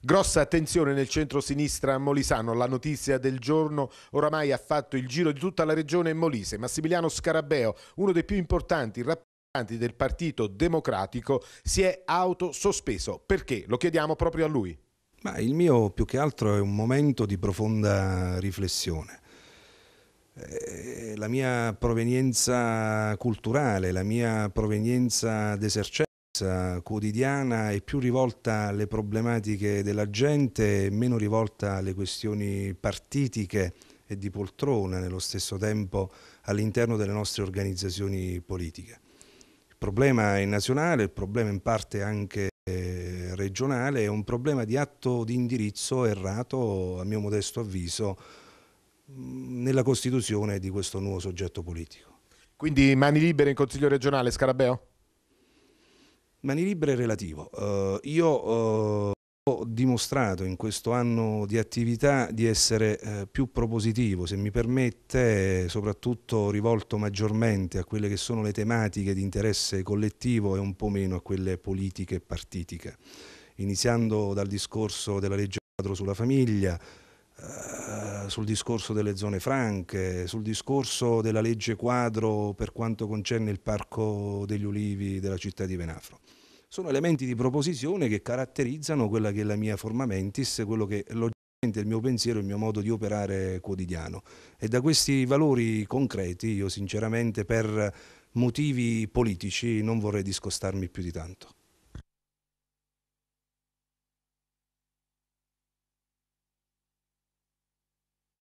Grossa attenzione nel centro-sinistra molisano. La notizia del giorno oramai ha fatto il giro di tutta la regione molise. Massimiliano Scarabeo, uno dei più importanti rappresentanti del Partito Democratico, si è autosospeso. Perché? Lo chiediamo proprio a lui. Ma il mio più che altro è un momento di profonda riflessione. Eh, la mia provenienza culturale, la mia provenienza d'esercente quotidiana è più rivolta alle problematiche della gente, e meno rivolta alle questioni partitiche e di poltrona nello stesso tempo all'interno delle nostre organizzazioni politiche. Il problema è nazionale, il problema in parte anche eh, regionale, è un problema di atto di indirizzo errato, a mio modesto avviso, nella costituzione di questo nuovo soggetto politico. Quindi mani libere in Consiglio regionale, Scarabeo? Mani libere è relativo. Uh, io uh, ho dimostrato in questo anno di attività di essere uh, più propositivo, se mi permette, soprattutto rivolto maggiormente a quelle che sono le tematiche di interesse collettivo e un po' meno a quelle politiche e partitiche. Iniziando dal discorso della legge quadro sulla famiglia, eh, sul discorso delle zone franche, sul discorso della legge quadro per quanto concerne il Parco degli Ulivi della città di Venafro. Sono elementi di proposizione che caratterizzano quella che è la mia forma mentis, quello che logicamente è il mio pensiero, il mio modo di operare quotidiano. E da questi valori concreti io sinceramente per motivi politici non vorrei discostarmi più di tanto.